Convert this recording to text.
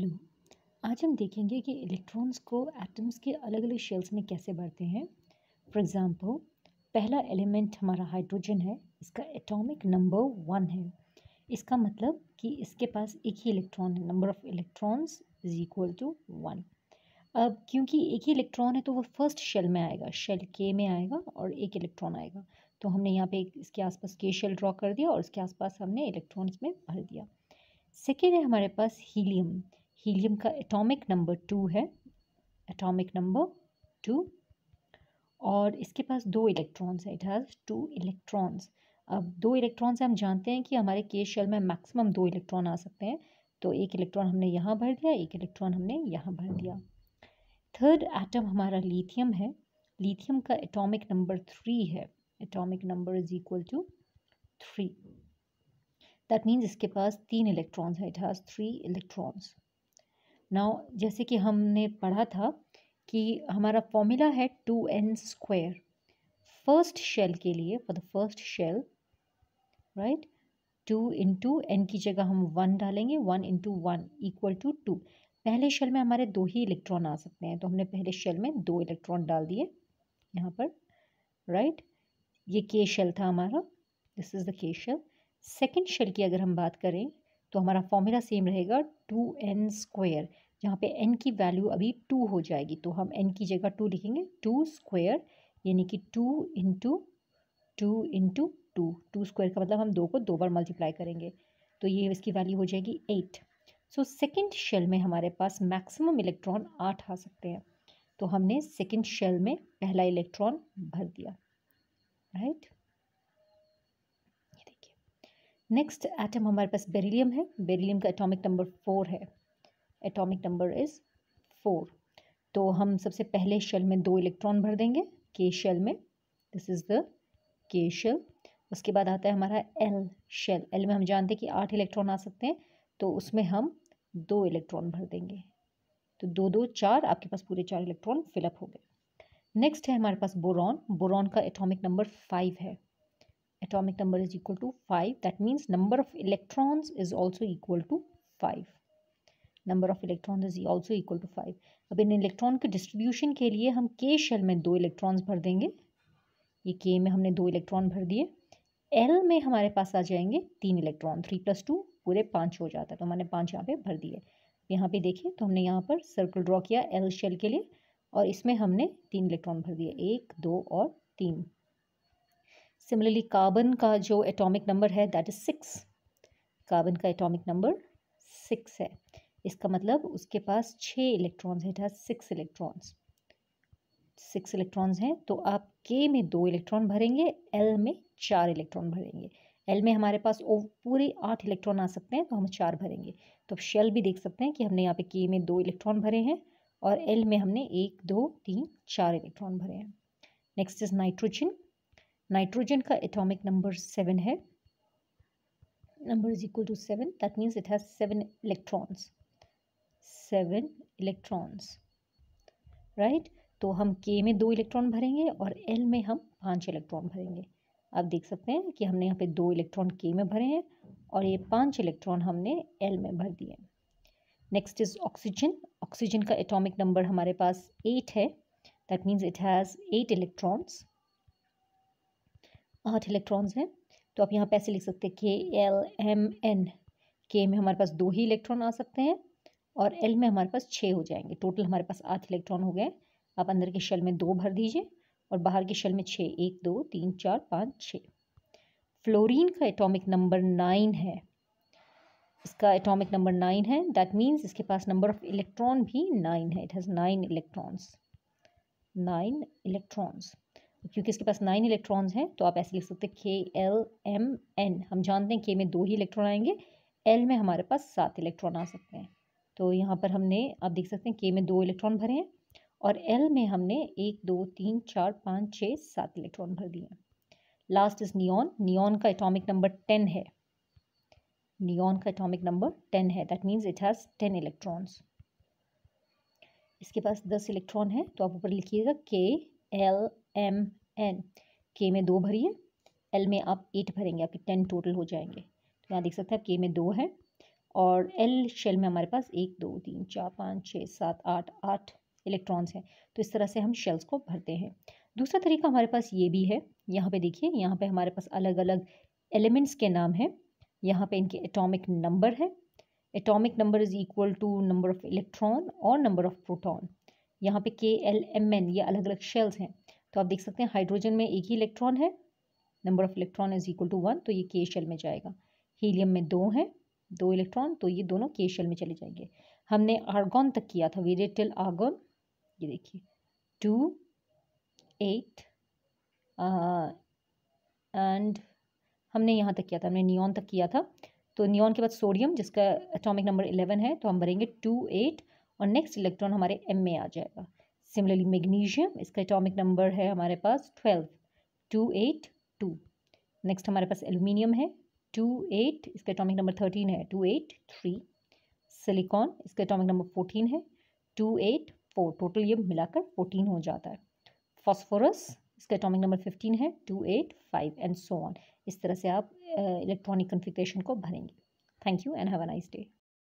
Hello आज हम देखेंगे कि इलेक्ट्रॉन्स को एटम्स के अलग अलग शेल्स में कैसे भरते हैं फॉर एग्ज़ाम्पल पहला एलिमेंट हमारा हाइड्रोजन है इसका एटॉमिक नंबर वन है इसका मतलब कि इसके पास एक ही इलेक्ट्रॉन है number of electrons is equal to one अब क्योंकि एक ही इलेक्ट्रॉन है तो वो फर्स्ट शेल में आएगा शेल के में आएगा और एक इलेक्ट्रॉन आएगा तो हमने यहाँ पे इसके आसपास के शेल ड्रॉ कर दिया और इसके आसपास हमने इलेक्ट्रॉन्स में भर दिया सेकेंड है हमारे पास हीलियम हीलियम का एटॉमिक नंबर टू है एटॉमिक नंबर टू और इसके पास दो इलेक्ट्रॉन्स है इट हैज़ टू इलेक्ट्रॉन्स अब दो इलेक्ट्रॉन से हम जानते हैं कि हमारे के शेल में मैक्सिमम दो इलेक्ट्रॉन आ सकते हैं तो एक इलेक्ट्रॉन हमने यहाँ भर दिया एक इलेक्ट्रॉन हमने यहाँ भर दिया थर्ड एटम हमारा लीथियम है लीथियम का एटॉमिक नंबर थ्री है atomic number is equal to three that means इसके पास तीन इलेक्ट्रॉन्स है it has three electrons now जैसे कि हमने पढ़ा था कि हमारा फॉर्मूला है two n square first shell के लिए for the first shell right two into n की जगह हम वन डालेंगे one into one equal to two पहले शेल में हमारे दो ही इलेक्ट्रॉन आ सकते हैं तो हमने पहले शेल में दो इलेक्ट्रॉन डाल दिए यहाँ पर राइट right? ये के शेल था हमारा this is the K shell second shell की अगर हम बात करें तो हमारा फॉर्मूला सेम रहेगा टू एन स्क्वायर जहाँ पे एन की वैल्यू अभी टू हो जाएगी तो हम एन की जगह टू लिखेंगे टू स्क्वेयर यानी कि two into two into two two square का मतलब हम दो को दो बार मल्टीप्लाई करेंगे तो ये इसकी वैल्यू हो जाएगी एट सो सेकेंड शेल में हमारे पास मैक्सिमम इलेक्ट्रॉन आठ आ सकते हैं तो हमने सेकेंड शेल में पहला इलेक्ट्रॉन भर दिया राइट right? नेक्स्ट एटम हमारे पास बेरिलियम है बेरिलियम का एटॉमिक नंबर फोर है एटॉमिक नंबर इज़ फोर तो हम सबसे पहले शेल में दो इलेक्ट्रॉन भर देंगे के शेल में this is the K shell उसके बाद आता है हमारा एल शेल एल में हम जानते हैं कि आठ इलेक्ट्रॉन आ सकते हैं तो उसमें हम दो इलेक्ट्रॉन भर देंगे तो दो दो चार आपके पास पूरे चार इलेक्ट्रॉन फिलअप हो गए नेक्स्ट है हमारे पास बोरॉन बोरॉन का एटॉमिक नंबर फाइव है atomic number is equal to 5 that means number of electrons is also equal to 5 number of electron is also equal to five अब इन इलेक्ट्रॉन के डिस्ट्रीब्यूशन के लिए हम के शेल में दो इलेक्ट्रॉन्स भर देंगे ये के में हमने दो इलेक्ट्रॉन भर दिए एल में हमारे पास आ जाएंगे तीन इलेक्ट्रॉन थ्री प्लस टू पूरे पाँच हो जाता है तो हमने पाँच यहाँ पे भर दिए यहाँ पे देखिए तो हमने यहाँ पर सर्कल ड्रॉ किया एल शेल के लिए और इसमें हमने तीन इलेक्ट्रॉन भर दिए एक दो और तीन सिमिलरली कार्बन का जो एटॉमिक नंबर है दैट इज़ सिक्स कार्बन का एटॉमिक नंबर सिक्स है इसका मतलब उसके पास छः इलेक्ट्रॉन्स है it six electrons six electrons हैं तो आप के में दो इलेक्ट्रॉन भरेंगे एल में चार इलेक्ट्रॉन भरेंगे एल में हमारे पास ओ, पूरे आठ इलेक्ट्रॉन आ सकते हैं तो हम चार भरेंगे तो आप शेल भी देख सकते हैं कि हमने यहाँ पे के में दो इलेक्ट्रॉन भरे हैं और एल में हमने एक दो तीन चार इलेक्ट्रॉन भरे हैं नेक्स्ट इज़ नाइट्रोजन नाइट्रोजन का एटॉमिक नंबर सेवन है number is equal to seven that means it has seven electrons seven electrons right तो हम के में दो इलेक्ट्रॉन भरेंगे और एल में हम पांच इलेक्ट्रॉन भरेंगे आप देख सकते हैं कि हमने यहाँ पे दो इलेक्ट्रॉन के में भरे हैं और ये पांच इलेक्ट्रॉन हमने एल में भर दिए नेक्स्ट इज ऑक्सीजन ऑक्सीजन का एटॉमिक नंबर हमारे पास एट है that means it has eight electrons आठ इलेक्ट्रॉन्स हैं तो आप यहाँ पैसे लिख सकते हैं के एल एम एन के में हमारे पास दो ही इलेक्ट्रॉन आ सकते हैं और एल में हमारे पास छः हो जाएंगे टोटल हमारे पास आठ इलेक्ट्रॉन हो गए आप अंदर के शेल में दो भर दीजिए और बाहर के शेल में छः एक दो तीन चार पाँच छः फ्लोरीन का एटॉमिक नंबर नाइन है इसका एटॉमिक नंबर नाइन है दैट मीन्स इसके पास नंबर ऑफ इलेक्ट्रॉन भी नाइन है it has nine electrons nine electrons तो क्योंकि इसके पास नाइन इलेक्ट्रॉन्स हैं तो आप ऐसे लिख सकते हैं के एल एम एन हम जानते हैं के में दो ही इलेक्ट्रॉन आएंगे एल में हमारे पास सात इलेक्ट्रॉन आ सकते हैं तो यहाँ पर हमने आप देख सकते हैं के में दो इलेक्ट्रॉन भरे हैं और एल में हमने एक दो तीन चार पाँच छः सात इलेक्ट्रॉन भर दिए लास्ट इज नियॉन नियॉन का एटॉमिक नंबर टेन है नियॉन का एटॉमिक नंबर टेन है that means it has ten electrons इसके पास दस इलेक्ट्रॉन है तो आप ऊपर लिखिएगा के एल एम एन के में दो भरिए एल में आप एट भरेंगे आपके टेन टोटल हो जाएंगे तो यहाँ देख सकते हैं के में दो है और एल शेल में हमारे पास एक दो तीन चार पाँच छः सात आठ आठ इलेक्ट्रॉन्स हैं तो इस तरह से हम शेल्स को भरते हैं दूसरा तरीका हमारे पास ये भी है यहाँ पे देखिए यहाँ पे हमारे पास अलग अलग एलिमेंट्स के नाम हैं यहाँ पे इनके एटॉमिक नंबर है atomic number is equal to number of electron और नंबर ऑफ़ प्रोटॉन यहाँ पे के एल एम एन ये अलग अलग शेल्स हैं तो आप देख सकते हैं हाइड्रोजन में एक ही इलेक्ट्रॉन है number of electron is equal to one तो ये के शेल में जाएगा हीलियम में दो हैं दो इलेक्ट्रॉन तो ये दोनों के शेल में चले जाएंगे हमने आर्गॉन तक किया था वी टिल आर्गॉन ये देखिए टू एट एंड हमने यहाँ तक किया था हमने नियॉन तक किया था तो नियॉन के बाद सोडियम जिसका एटॉमिक नंबर इलेवन है तो हम भरेंगे टू एट और नेक्स्ट इलेक्ट्रॉन हमारे एम में आ जाएगा सिमिलरली मैग्नीशियम इसका एटॉमिक नंबर है हमारे पास twelve two eight two next हमारे पास एल्यूमिनियम है टू एट इसका एटॉमिक नंबर थर्टीन है टू एट थ्री सिलिकॉन इसका एटॉमिक नंबर फोर्टीन है टू एट फोर टोटल ये मिलाकर फोर्टीन हो जाता है फॉस्फोरस इसका एटॉमिक नंबर फिफ्टीन है two eight five and so on इस तरह से आप इलेक्ट्रॉनिक कन्फिग्रेशन को भरेंगे thank you and have a nice day